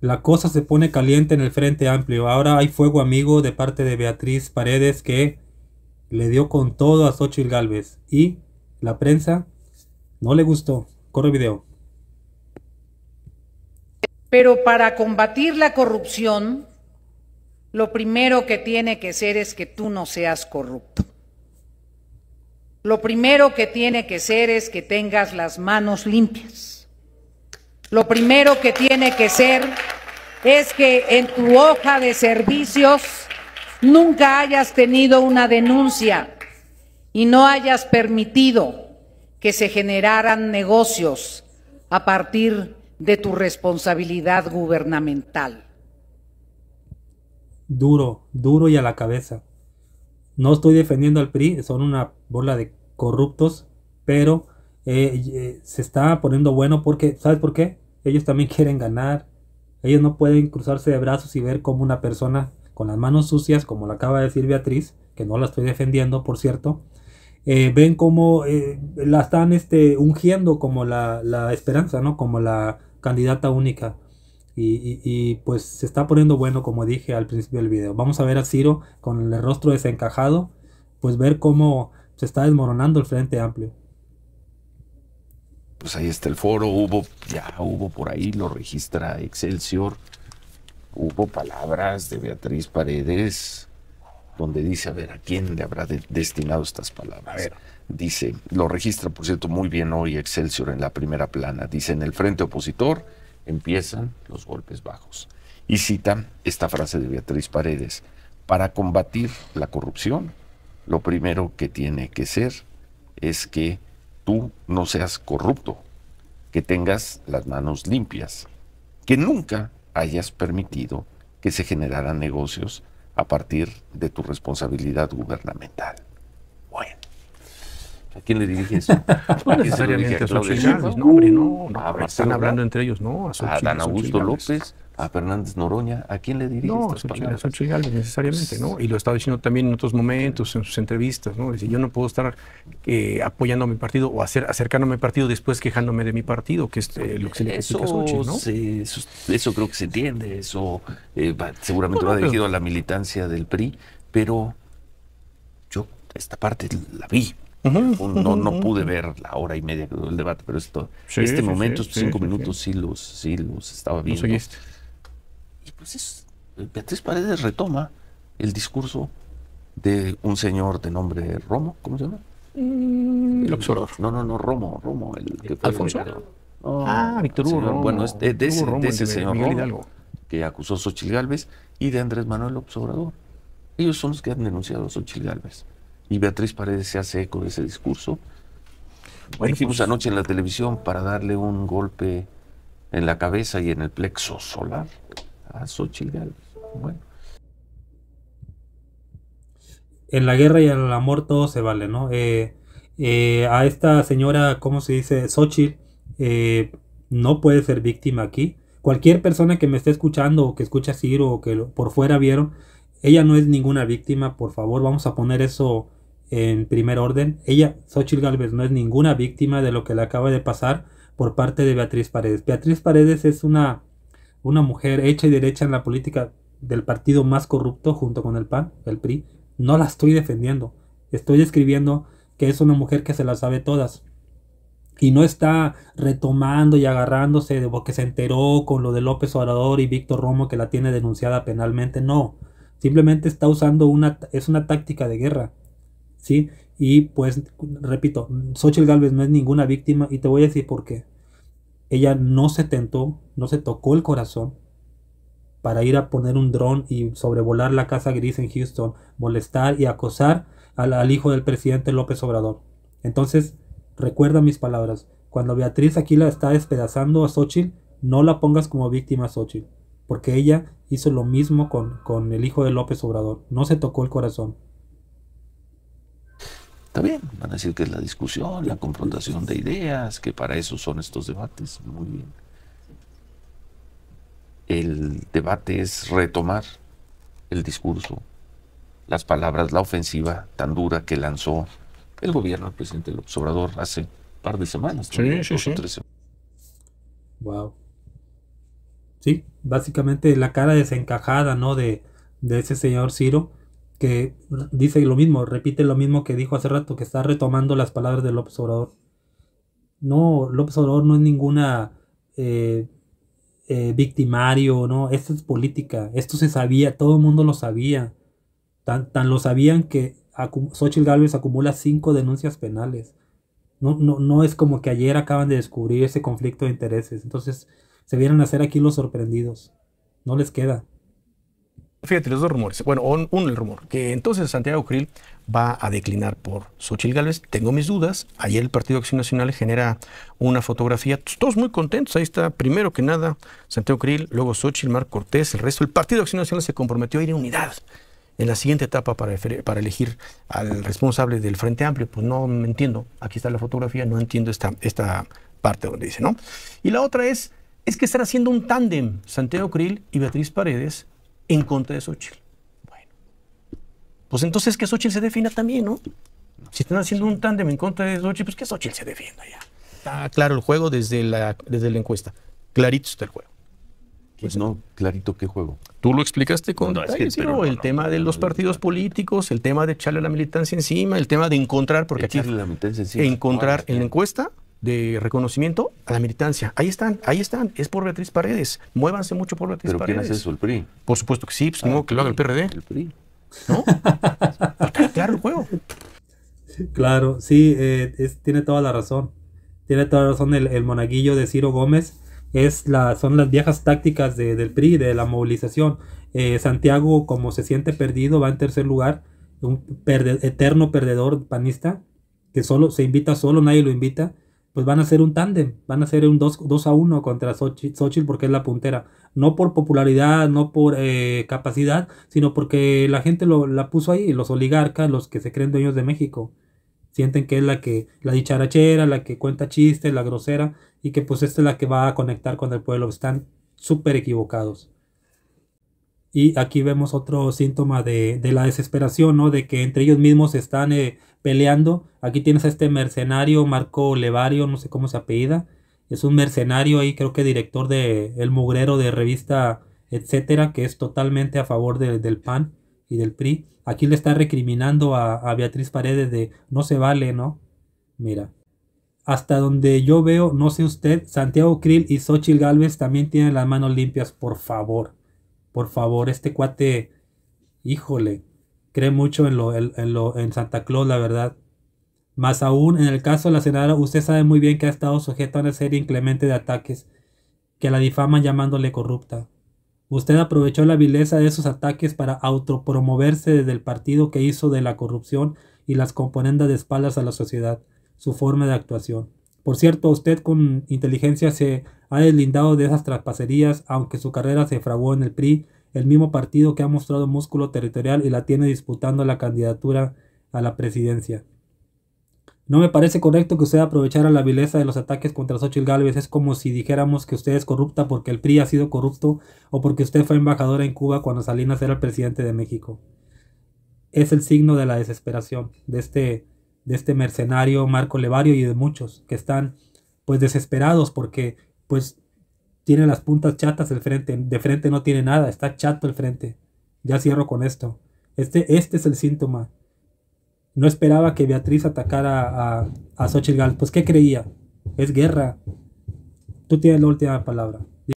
La cosa se pone caliente en el Frente Amplio. Ahora hay fuego amigo de parte de Beatriz Paredes que le dio con todo a Xochitl Galvez. Y la prensa no le gustó. Corre video. Pero para combatir la corrupción, lo primero que tiene que ser es que tú no seas corrupto. Lo primero que tiene que ser es que tengas las manos limpias lo primero que tiene que ser es que en tu hoja de servicios nunca hayas tenido una denuncia y no hayas permitido que se generaran negocios a partir de tu responsabilidad gubernamental. Duro, duro y a la cabeza. No estoy defendiendo al PRI, son una bola de corruptos, pero eh, eh, se está poniendo bueno porque, ¿sabes por qué? ellos también quieren ganar. Ellos no pueden cruzarse de brazos y ver cómo una persona con las manos sucias, como lo acaba de decir Beatriz, que no la estoy defendiendo, por cierto, eh, ven cómo eh, la están este, ungiendo como la, esperanza, ¿no? Como la candidata única. Y, y, pues se está poniendo bueno, como dije al principio del video. Vamos a ver a Ciro con el rostro desencajado, pues ver cómo se está desmoronando el Frente Amplio pues ahí está el foro, hubo, ya hubo por ahí, lo registra Excelsior, hubo palabras de Beatriz Paredes donde dice, a ver, ¿a quién le habrá destinado estas palabras? Dice, lo registra, por cierto, muy bien hoy Excelsior en la primera plana, dice, en el frente opositor empiezan los golpes bajos. Y cita esta frase de Beatriz Paredes, para combatir la corrupción, lo primero que tiene que ser es que no seas corrupto, que tengas las manos limpias, que nunca hayas permitido que se generaran negocios a partir de tu responsabilidad gubernamental. Bueno. ¿A quién le dirige eso? No necesariamente a, los ¿no? no, ah, están hablando entre ellos, ¿no? A, Dan Augusto López a Fernández Noroña, ¿a quién le dirige no, estas palabras? No, necesariamente, ¿no? Y lo estado diciendo también en otros momentos, en sus entrevistas, ¿no? Dice, yo no puedo estar eh, apoyando a mi partido o hacer, acercándome a mi partido después quejándome de mi partido, que es eh, lo que se le eso, ¿no? eso, creo que se entiende, eso eh, seguramente lo ha dirigido a la militancia del PRI, pero yo esta parte la vi, no, no pude ver la hora y media del el debate, pero esto, este momento, estos cinco minutos, sí los, sí los estaba viendo pues Beatriz Paredes retoma el discurso de un señor de nombre Romo, ¿cómo se llama? Mm. el observador. No, no, no, Romo, Romo, el que fue Alfonso. ah, Víctor Hugo. bueno, de, ese, señor que acusó a Xochitl Galvez y de Andrés Manuel Observador. Ellos son los que han denunciado a Xochitl Galvez. Y Beatriz Paredes se hace eco de ese discurso. Bueno, dijimos pues, anoche en la televisión para darle un golpe en la cabeza y en el plexo solar a Xochitl Galvez Bueno. En la guerra y en el amor todo se vale, ¿no? Eh, eh, a esta señora, ¿cómo se dice? Xochitl, eh, no puede ser víctima aquí. Cualquier persona que me esté escuchando o que escucha así, o que por fuera vieron, ella no es ninguna víctima, por favor, vamos a poner eso en primer orden. Ella, Xochitl Galvez, no es ninguna víctima de lo que le acaba de pasar por parte de Beatriz Paredes. Beatriz Paredes es una una mujer hecha y derecha en la política del partido más corrupto junto con el PAN, el PRI, no la estoy defendiendo. Estoy escribiendo que es una mujer que se las sabe todas. Y no está retomando y agarrándose de porque se enteró con lo de López Obrador y Víctor Romo que la tiene denunciada penalmente. No. Simplemente está usando una. es una táctica de guerra. ¿Sí? Y pues, repito, Xochitl Galvez no es ninguna víctima. Y te voy a decir por qué. Ella no se tentó, no se tocó el corazón para ir a poner un dron y sobrevolar la casa gris en Houston, molestar y acosar al, hijo del presidente López Obrador. Entonces, recuerda mis palabras. Cuando Beatriz Aquila está despedazando a Xochitl, no la pongas como víctima a Xochitl, porque ella hizo lo mismo con el hijo de López Obrador. No se tocó el corazón. Está bien, van a decir que es la discusión, la confrontación de ideas, que para eso son estos debates. Muy bien. El debate es retomar el discurso, las palabras, la ofensiva tan dura que lanzó el gobierno del presidente López Obrador hace un par de semanas. Sí, sí, Wow. Sí, básicamente la cara desencajada, ¿no? de ese señor Ciro que dice lo mismo, repite lo mismo que dijo hace rato, que está retomando las palabras de López Obrador. No, López Obrador no es ninguna eh, eh, victimario, no, esto es política, esto se sabía, todo el mundo lo sabía. Tan, tan lo sabían que Xochitl Gálvez acumula cinco denuncias penales. No, no, no es como que ayer acaban de descubrir ese conflicto de intereses. Entonces, se vieron a hacer aquí los sorprendidos. No les queda. Fíjate, los dos rumores. Bueno, un, el rumor, que entonces Santiago Krill va a declinar por Xochitl Gálvez. Tengo mis dudas. Ayer el Partido Acción Nacional genera una fotografía. Todos muy contentos. Ahí está, primero que nada, Santiago Krill, luego Xochitl, Marco Cortés, el resto. El Partido Acción Nacional se comprometió a ir en unidad en la siguiente etapa para, elegir al responsable del Frente Amplio. Pues no me entiendo. Aquí está la fotografía. No entiendo esta, esta parte donde dice, ¿no? Y la otra es, es que están haciendo un tándem Santiago Krill y Beatriz Paredes en contra de Xochitl. Bueno, pues entonces que Xochitl se defienda también, ¿no? Si están haciendo un tándem en contra de Xochitl, pues que Xochitl se defienda ya. Está claro el juego desde la, desde la encuesta. Clarito está el juego. Pues no, clarito qué juego. Tú lo explicaste con el tema de los partidos políticos, el tema de echarle la militancia encima, el tema de encontrar, porque aquí encontrar en la encuesta de reconocimiento a la militancia. Ahí están, ahí están. Es por Beatriz Paredes. Muévanse mucho por Beatriz Paredes. Por supuesto que sí, pues, no, ah, que lo haga el PRD. ¿No? claro el juego. Claro, sí, eh, tiene toda la razón. Tiene toda la razón el, monaguillo de Ciro Gómez. Es la, son las viejas tácticas del PRI, de la movilización. Eh, Santiago, como se siente perdido, va en tercer lugar. Un eterno perdedor panista que solo se invita solo, nadie lo invita pues van a ser un tándem, van a ser un 2, a 1 contra Xochitl, porque es la puntera. No por popularidad, no por eh, capacidad, sino porque la gente lo, la puso ahí, los oligarcas, los que se creen dueños de México. Sienten que es la que, la dicharachera, la que cuenta chistes, la grosera, y que pues esta es la que va a conectar con el pueblo. Están súper equivocados. Y aquí vemos otro síntoma de, la desesperación, ¿no? De que entre ellos mismos están eh, peleando. Aquí tienes a este mercenario, Marco Levario, no sé cómo se apellida. Es un mercenario ahí, creo que director de El Mugrero de revista, etcétera, que es totalmente a favor del PAN y del PRI. Aquí le está recriminando a, Beatriz Paredes de no se vale, ¿no? Mira hasta donde yo veo, no sé usted, Santiago Krill y Xochitl Galvez también tienen las manos limpias, por favor por favor, este cuate, híjole, cree mucho en, lo, en, lo, en Santa Claus, la verdad. Más aún, en el caso de la senadora, usted sabe muy bien que ha estado sujeto a una serie inclemente de ataques que la difaman llamándole corrupta. Usted aprovechó la vileza de esos ataques para autopromoverse desde el partido que hizo de la corrupción y las componendas de espaldas a la sociedad su forma de actuación. Por cierto, usted con inteligencia se ha deslindado de esas traspaserías, aunque su carrera se fraguó en el PRI, el mismo partido que ha mostrado músculo territorial y la tiene disputando la candidatura a la presidencia. No me parece correcto que usted aprovechara la vileza de los ataques contra Xochitl Gálvez. Es como si dijéramos que usted es corrupta porque el PRI ha sido corrupto o porque usted fue embajadora en Cuba cuando Salinas era el presidente de México. Es el signo de la desesperación de este de este mercenario Marco Levario y de muchos que están pues desesperados porque pues tiene las puntas chatas el frente, de frente no tiene nada, está chato el frente. Ya cierro con esto. Este, este es el síntoma. No esperaba que Beatriz atacara a, a Xochitl Pues, ¿qué creía? Es guerra. Tú tienes la última palabra.